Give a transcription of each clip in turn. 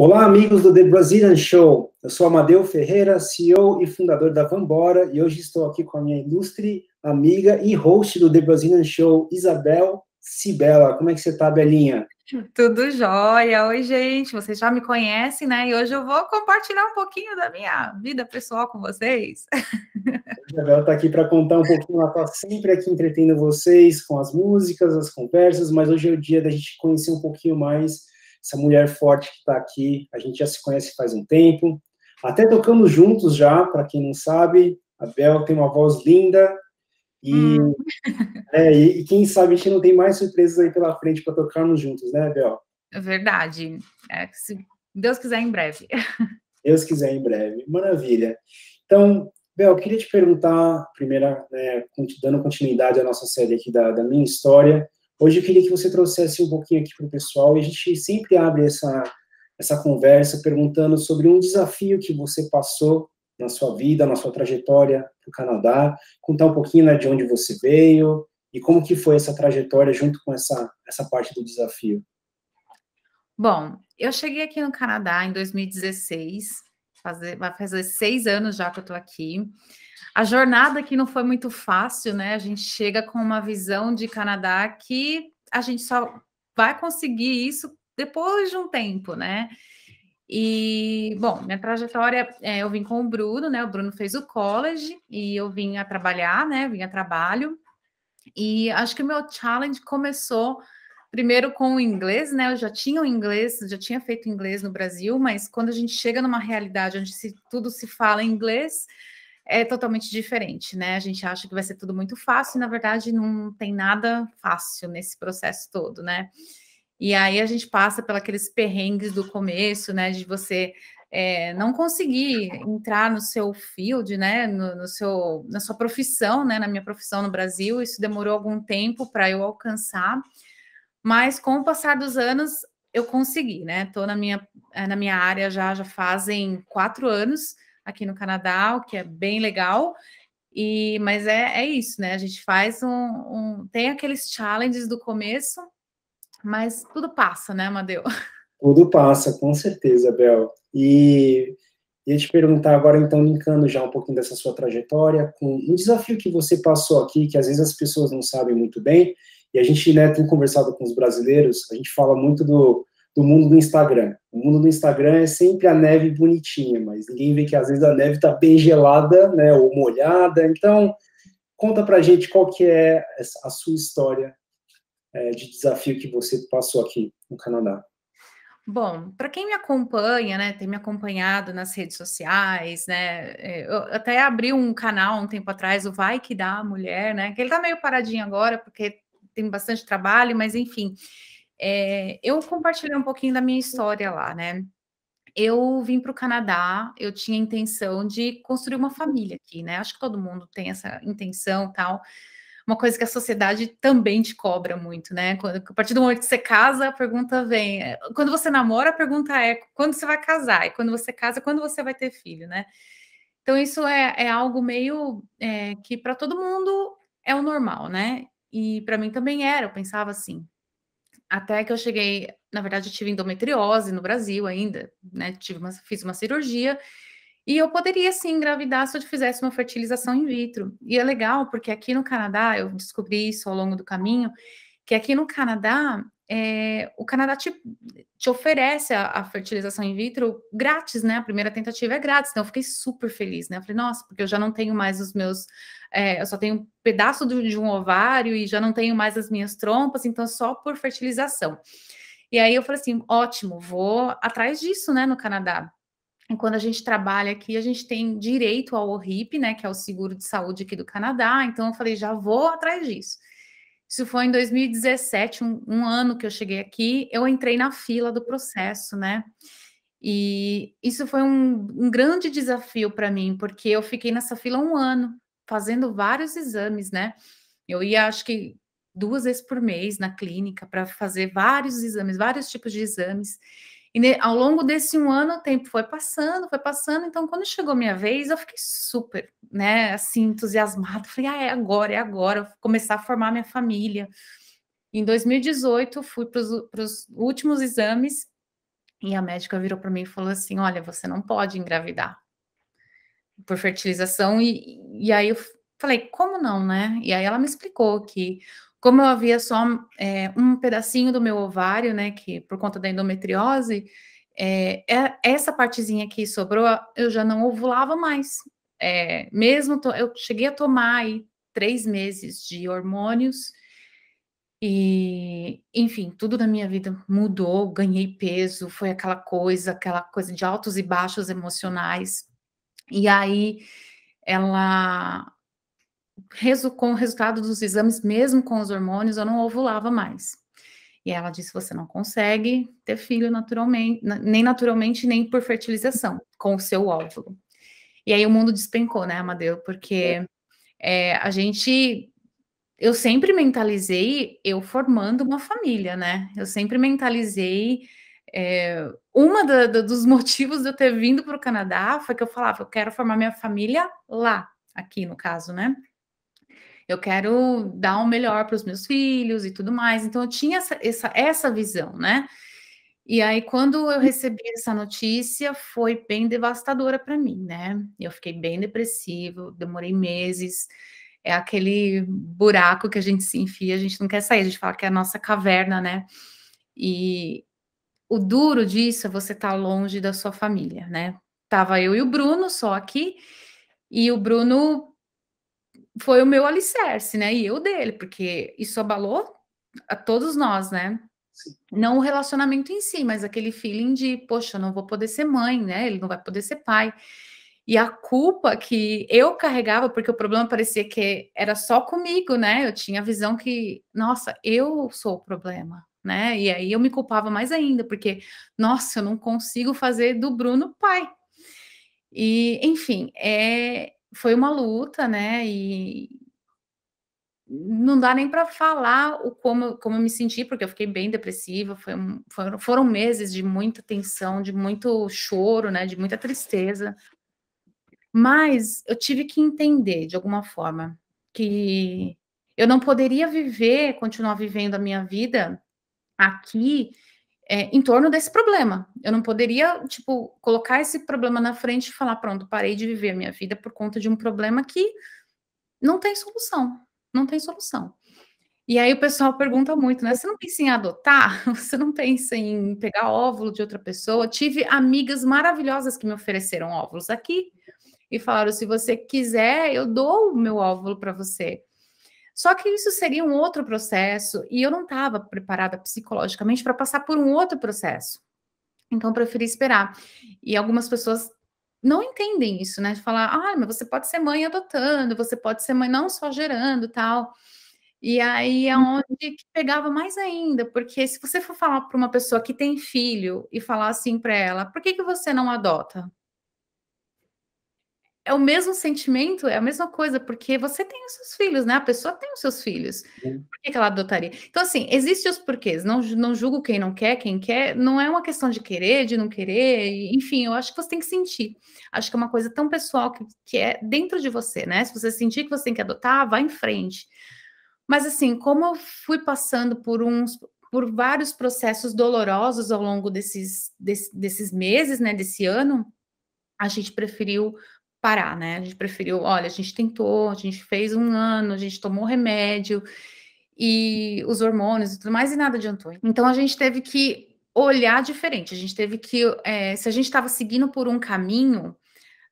Olá, amigos do The Brazilian Show. Eu sou Amadeu Ferreira, CEO e fundador da Vambora, e hoje estou aqui com a minha ilustre amiga e host do The Brazilian Show, Isabel Sibela. Como é que você está, Belinha? Tudo jóia. Oi, gente. Vocês já me conhecem, né? E hoje eu vou compartilhar um pouquinho da minha vida pessoal com vocês. A Isabel está aqui para contar um pouquinho. Ela está sempre aqui entretendo vocês com as músicas, as conversas, mas hoje é o dia da gente conhecer um pouquinho mais essa mulher forte que está aqui, a gente já se conhece faz um tempo, até tocamos juntos já, para quem não sabe, a Bel tem uma voz linda, e, hum. é, e, e, quem sabe a gente não tem mais surpresas aí pela frente para tocarmos juntos, né, Bel? É verdade. É, se Deus quiser, em breve. Deus quiser, em breve. Maravilha. Então, Bel, queria te perguntar, primeiro, né, dando continuidade à nossa série aqui da, da minha história, Hoje eu queria que você trouxesse um pouquinho aqui para o pessoal, e a gente sempre abre essa, essa conversa perguntando sobre um desafio que você passou na sua vida, na sua trajetória para o Canadá, contar um pouquinho né, de onde você veio e como que foi essa trajetória junto com essa, essa parte do desafio. Bom, eu cheguei aqui no Canadá em 2016, fazer, vai fazer seis anos já que eu estou aqui. A jornada aqui não foi muito fácil, né? A gente chega com uma visão de Canadá que a gente só vai conseguir isso depois de um tempo, né? E, bom, minha trajetória, é, eu vim com o Bruno, né? O Bruno fez o college e eu vim a trabalhar, né? Vim a trabalho. E acho que o meu challenge começou primeiro com o inglês, né? Eu já tinha o inglês, já tinha feito inglês no Brasil, mas quando a gente chega numa realidade onde se, tudo se fala em inglês, é totalmente diferente, né? A gente acha que vai ser tudo muito fácil e, na verdade, não tem nada fácil nesse processo todo, né? E aí a gente passa aqueles perrengues do começo, né? De você é, não conseguir entrar no seu field, né, no, no, seu, na sua profissão, né, na minha profissão no Brasil, isso demorou algum tempo para eu alcançar. Mas com o passar dos anos, eu consegui, né? Estou na minha, eh, na minha área já, já fazem quatro anos aqui no Canadá, o que é bem legal. E, mas é, é isso, né? A gente faz um, um Tem aqueles challenges do começo, mas tudo passa, né, Amadeu? Tudo passa, com certeza, Bel. E ia te perguntar agora, então, linkando já um pouquinho dessa sua trajetória com um desafio que você passou aqui, que às vezes as pessoas não sabem muito bem, e a gente né, tem conversado com os brasileiros, a gente fala muito do, do mundo do Instagram. O mundo do Instagram é sempre a neve bonitinha, mas ninguém vê que às vezes a neve tá bem gelada, né, ou molhada. Então, conta pra gente qual que é a sua história é, de desafio que você passou aqui no Canadá. Bom, para quem me acompanha, né, tem me acompanhado nas redes sociais, né, é, eu até abri um canal um tempo atrás, o Vai Que Dá a Mulher, né, que ele tá meio paradinho agora, porque tem bastante trabalho, mas enfim. É, eu compartilhei um pouquinho da minha história lá, né? Eu vim para o Canadá, eu tinha a intenção de construir uma família aqui, né? Acho que todo mundo tem essa intenção tal. Uma coisa que a sociedade também te cobra muito, né? Quando, a partir do momento que você casa, a pergunta vem. É, quando você namora, a pergunta é quando você vai casar? E quando você casa, quando você vai ter filho, né? Então, isso é, é algo meio é, que para todo mundo é o normal, né? E para mim também era, eu pensava assim. Até que eu cheguei, na verdade, eu tive endometriose no Brasil ainda, né? Tive uma, fiz uma cirurgia e eu poderia sim engravidar se eu fizesse uma fertilização in vitro. E é legal porque aqui no Canadá, eu descobri isso ao longo do caminho, que aqui no Canadá é, o Canadá te, te oferece a, a, fertilização in vitro grátis, né? A primeira tentativa é grátis, então eu fiquei super feliz, né? Eu falei, nossa, porque eu já não tenho mais os meus, é, eu só tenho um pedaço de um ovário e já não tenho mais as minhas trompas, então só por fertilização. E aí eu falei assim, ótimo, vou atrás disso, né, no Canadá. E quando a gente trabalha aqui, a gente tem direito ao RIP, né, que é o seguro de saúde aqui do Canadá, então eu falei, já vou atrás disso. Isso foi em 2017, um, um ano que eu cheguei aqui, eu entrei na fila do processo, né? E isso foi um, um grande desafio para mim, porque eu fiquei nessa fila um ano, fazendo vários exames, né? Eu ia, acho que duas vezes por mês na clínica para fazer vários exames, vários tipos de exames. E ao longo desse um ano, o tempo foi passando, foi passando. Então, quando chegou minha vez, eu fiquei super, né, assim, entusiasmada. Falei, ah, é agora, é agora. vou começar a formar minha família. Em 2018, fui para os últimos exames e a médica virou para mim e falou assim: Olha, você não pode engravidar por fertilização. E, e aí eu falei: Como não, né? E aí ela me explicou que como eu havia só é, um pedacinho do meu ovário, né, que por conta da endometriose, é, é, essa partezinha que sobrou, eu já não ovulava mais. É, mesmo to, eu cheguei a tomar aí três meses de hormônios e, enfim, tudo na minha vida mudou. Ganhei peso, foi aquela coisa, aquela coisa de altos e baixos emocionais. E aí ela resu com o resultado dos exames, mesmo com os hormônios, eu não ovulava mais. E ela disse: você não consegue ter filho naturalmente, nem naturalmente, nem por fertilização, com o seu óvulo. E aí o mundo despencou, né, Amadeu? Porque é, é a gente. Eu sempre mentalizei eu formando uma família, né? Eu sempre mentalizei. É, uma dos motivos de eu ter vindo para o Canadá foi que eu falava: eu quero formar minha família lá, aqui no caso, né? eu quero dar o um melhor para os meus filhos e tudo mais. Então, eu tinha essa, essa, essa visão, né? E aí, quando eu recebi essa notícia, foi bem devastadora para mim, né? Eu fiquei bem depressivo, demorei meses. É aquele buraco que a gente se enfia, a gente não quer sair, a gente fala que é a nossa caverna, né? E o duro disso é você estar tá longe da sua família, né? Tava eu e o Bruno só aqui, e o Bruno foi o meu alicerce, né? E eu dele, porque isso abalou a todos nós, né? Não o relacionamento em si, mas aquele feeling de, poxa, eu não vou poder ser mãe, né? Ele não vai poder ser pai. E a culpa que eu carregava, porque o problema parecia que era só comigo, né? Eu tinha a visão que, nossa, eu sou o problema, né? E aí eu me culpava mais ainda, porque, nossa, eu não consigo fazer do Bruno pai. E, enfim, é, foi uma luta, né? E não dá nem para falar o como, como eu me senti, porque eu fiquei bem depressiva. Foi um, foram, foram meses de muita tensão, de muito choro, né? De muita tristeza. Mas eu tive que entender de alguma forma que eu não poderia viver, continuar vivendo a minha vida aqui é, em torno desse problema. Eu não poderia, tipo, colocar esse problema na frente e falar, pronto, parei de viver a minha vida por conta de um problema que não tem solução. Não tem solução. E aí o pessoal pergunta muito, né? Você não pensa em adotar? Você não pensa em pegar óvulo de outra pessoa? Tive amigas maravilhosas que me ofereceram óvulos aqui e falaram: se você quiser, eu dou o meu óvulo para você. Só que isso seria um outro processo e eu não estava preparada psicologicamente para passar por um outro processo. Então, eu preferi esperar. E algumas pessoas não entendem isso, né? Falar, ah, mas você pode ser mãe adotando, você pode ser mãe não só gerando, tal. E aí é uhum. onde pegava mais ainda, porque se você for falar para uma pessoa que tem filho e falar assim para ela, por que, que você não adota? é o mesmo sentimento, é a mesma coisa, porque você tem os seus filhos, né? A pessoa tem os seus filhos. Sim. Por que, que ela adotaria? Então, assim, existem os porquês. Não, não julgo quem não quer, quem quer. Não é uma questão de querer, de não querer. Enfim, eu acho que você tem que sentir. Acho que é uma coisa tão pessoal que, que é dentro de você, né? Se você sentir que você tem que adotar, vá em frente. Mas, assim, como eu fui passando por uns por vários processos dolorosos ao longo desses, desse, desses meses, né, desse ano, a gente preferiu parar, né? A gente preferiu, olha, a gente tentou, a gente fez um ano, a gente tomou remédio e os hormônios e tudo mais, e nada adiantou. Então a gente teve que olhar diferente, a gente teve que, é, se a gente estava seguindo por um caminho,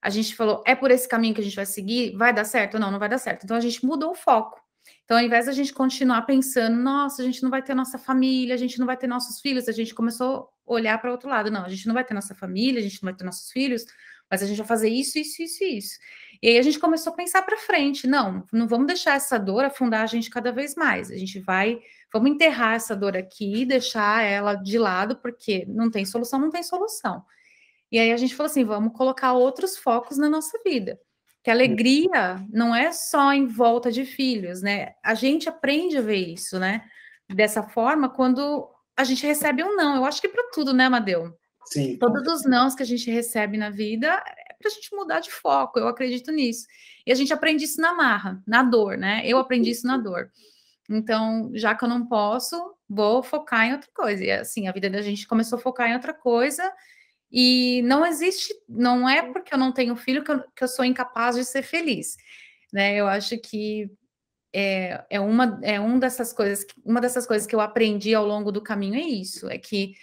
a gente falou, é por esse caminho que a gente vai seguir, vai dar certo? Não, não vai dar certo. Então a gente mudou o foco. Então, ao invés da gente continuar pensando, nossa, a gente não vai ter nossa família, a gente não vai ter nossos filhos, a gente começou a olhar para outro lado. Não, a gente não vai ter nossa família, a gente não vai ter nossos filhos, mas a gente vai fazer isso, isso, isso e isso. E aí a gente começou a pensar para frente, não, não vamos deixar essa dor afundar a gente cada vez mais. A gente vai, vamos enterrar essa dor aqui, deixar ela de lado, porque não tem solução, não tem solução. E aí a gente falou assim, vamos colocar outros focos na nossa vida. Que hum. alegria não é só em volta de filhos, né? A gente aprende a ver isso, né? Dessa forma, quando a gente recebe um não. Eu acho que para tudo, né, Madeu? Sim. Todos os nãos que a gente recebe na vida é para a gente mudar de foco, eu acredito nisso. E a gente aprende isso na marra, na dor, né? Eu aprendi isso na dor. Então, já que eu não posso, vou focar em outra coisa. E assim, a vida da gente começou a focar em outra coisa. E não existe, não é porque eu não tenho filho que eu, que eu sou incapaz de ser feliz. Né? Eu acho que é, é uma é um dessas coisas, uma dessas coisas que eu aprendi ao longo do caminho é isso, é que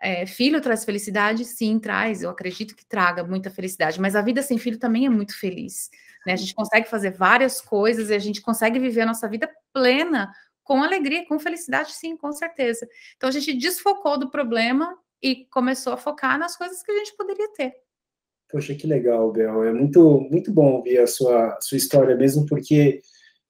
é, filho traz felicidade? Sim, traz. Eu acredito que traga muita felicidade. Mas a vida sem filho também é muito feliz. Né? A gente consegue fazer várias coisas e a gente consegue viver a nossa vida plena, com alegria, com felicidade, sim, com certeza. Então a gente desfocou do problema e começou a focar nas coisas que a gente poderia ter. Poxa, que legal, Bel. É muito, muito bom ouvir a sua, sua história mesmo, porque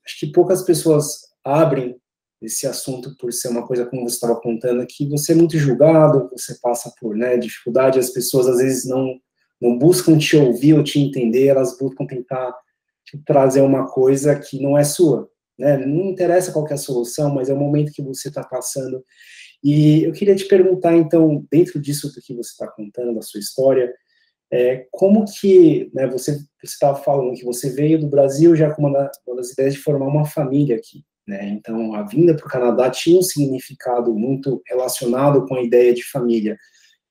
acho que poucas pessoas abrem esse assunto por ser uma coisa como você estava contando que você é muito julgado, você passa por né, dificuldade, as pessoas às vezes não não buscam te ouvir ou te entender, elas buscam tentar te trazer uma coisa que não é sua, né? Não interessa qual é a solução, mas é o momento que você está passando. E eu queria te perguntar então, dentro disso do que você está contando, da sua história, é, como que né, você estava falando que você veio do Brasil já com uma, uma das ideias de formar uma família aqui, né? Então, a vinda para o Canadá tinha um significado muito relacionado com a ideia de família.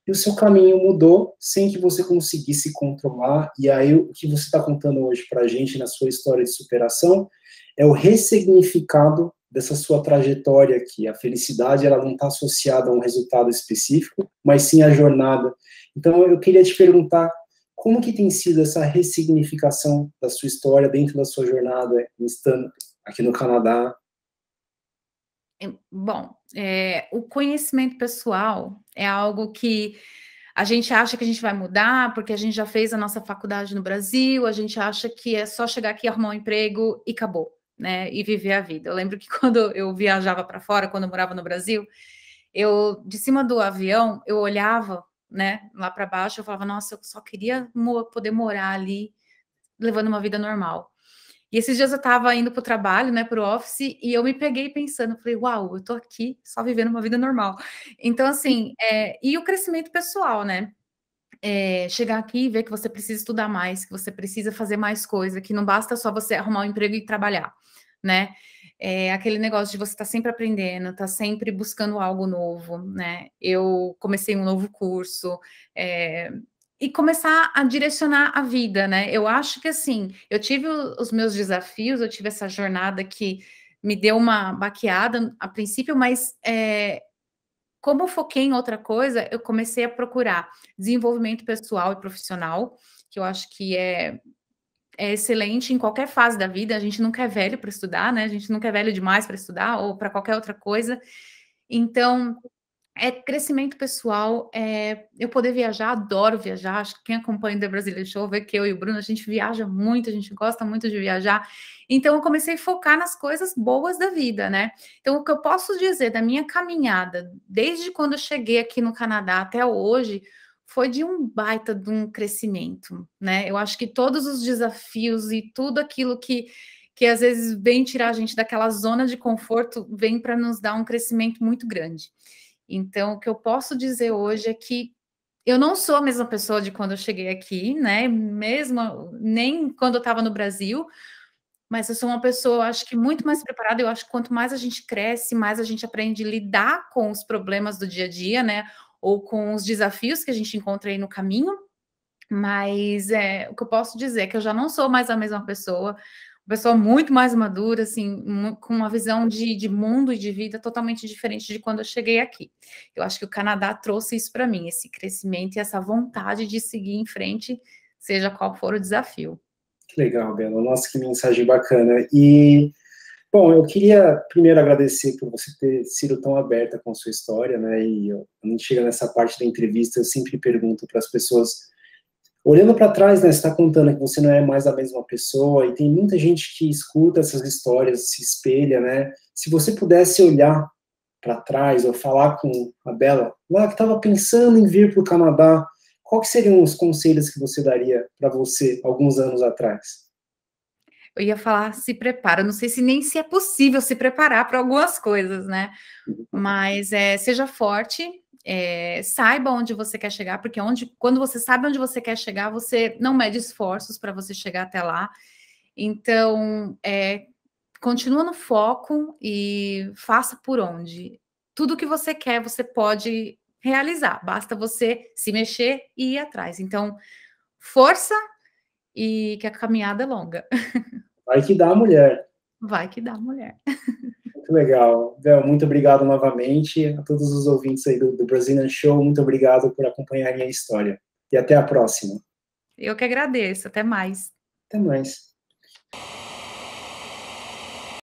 E o seu caminho mudou sem que você conseguisse controlar. E aí, o que você está contando hoje para a gente na sua história de superação é o ressignificado dessa sua trajetória aqui. A felicidade ela não está associada a um resultado específico, mas sim à jornada. Então, eu queria te perguntar como que tem sido essa ressignificação da sua história dentro da sua jornada, estando aqui no Canadá, Bom, é, o conhecimento pessoal é algo que a gente acha que a gente vai mudar porque a gente já fez a nossa faculdade no Brasil, a gente acha que é só chegar aqui, arrumar um emprego e acabou, né? E viver a vida. Eu lembro que quando eu viajava para fora, quando eu morava no Brasil, eu de cima do avião eu olhava, né, lá para baixo, eu falava, nossa, eu só queria poder morar ali, levando uma vida normal. E esses dias eu estava indo para o trabalho, né, para o office, e eu me peguei pensando, falei, uau, eu estou aqui só vivendo uma vida normal. Então, assim, é, e o crescimento pessoal, né? É, chegar aqui e ver que você precisa estudar mais, que você precisa fazer mais coisa, que não basta só você arrumar um emprego e trabalhar, né? É aquele negócio de você estar tá sempre aprendendo, tá sempre buscando algo novo, né? Eu comecei um novo curso, é, e começar a direcionar a vida, né? Eu acho que assim, eu tive os meus desafios, eu tive essa jornada que me deu uma baqueada a princípio, mas é, como eu foquei em outra coisa, eu comecei a procurar desenvolvimento pessoal e profissional, que eu acho que é, é excelente em qualquer fase da vida. A gente nunca é velho para estudar, né? A gente nunca é velho demais para estudar ou para qualquer outra coisa. Então, é crescimento pessoal, é eu poder viajar, adoro viajar. Acho que quem acompanha o The Brasileiro Show vê que eu e o Bruno, a gente viaja muito, a gente gosta muito de viajar. Então eu comecei a focar nas coisas boas da vida, né? Então o que eu posso dizer da minha caminhada, desde quando eu cheguei aqui no Canadá até hoje, foi de um baita de um crescimento, né? Eu acho que todos os desafios e tudo aquilo que que às vezes vem tirar a gente daquela zona de conforto, vem para nos dar um crescimento muito grande. Então, o que eu posso dizer hoje é que eu não sou a mesma pessoa de quando eu cheguei aqui, né? Mesmo nem quando eu estava no Brasil, mas eu sou uma pessoa, acho que muito mais preparada. Eu acho que quanto mais a gente cresce, mais a gente aprende a lidar com os problemas do dia a dia, né? Ou com os desafios que a gente encontra aí no caminho. Mas é, o que eu posso dizer é que eu já não sou mais a mesma pessoa pessoa muito mais madura, assim, com uma visão de, de mundo e de vida totalmente diferente de quando eu cheguei aqui. Eu acho que o Canadá trouxe isso para mim, esse crescimento e essa vontade de seguir em frente, seja qual for o desafio. Que legal, Bela. Nossa, que mensagem bacana. E, bom, eu queria primeiro agradecer por você ter sido tão aberta com sua história, né? E eu, quando a gente chega nessa parte da entrevista, eu sempre pergunto para as pessoas olhando para trás, né, está contando que você não é mais a mesma pessoa e tem muita gente que escuta essas histórias, se espelha, né? Se você pudesse olhar para trás ou falar com a Bela, lá ah, que estava pensando em vir para o Canadá, quais seriam os conselhos que você daria para você alguns anos atrás? Eu ia falar se prepara, não sei se nem se é possível se preparar para algumas coisas, né? Uhum. Mas é, seja forte, é, saiba onde você quer chegar, porque onde, quando você sabe onde você quer chegar, você não mede esforços para você chegar até lá. Então, é, continua no foco e faça por onde. Tudo que você quer, você pode realizar. Basta você se mexer e ir atrás. Então, força e que a caminhada é longa. Vai que dá, mulher. Vai que dá, mulher. Muito legal. Véu. muito obrigado novamente a todos os ouvintes aí do, do Brazilian Show. Muito obrigado por acompanhar a história. E até a próxima. Eu que agradeço. Até mais. Até mais.